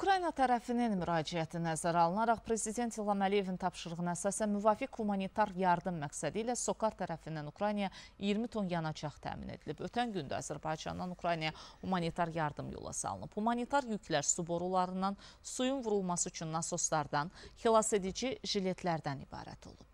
Ukrayna tərəfinin müraciəti nəzərə alınaraq Prezident İlham Əliyevin tapşırığına əsasən müvafiq humanitar yardım məqsədi ilə SOCAR tərəfindən Ukraynaya 20 ton yanacaq təmin edilib. Ötən gündə Azərbaycandan Ukraynaya humanitar yardım yola salınıb. Humanitar yüklər su borularından, suyun vurulması üçün nasoslardan, xilasedici jiletlərdən ibarət olub.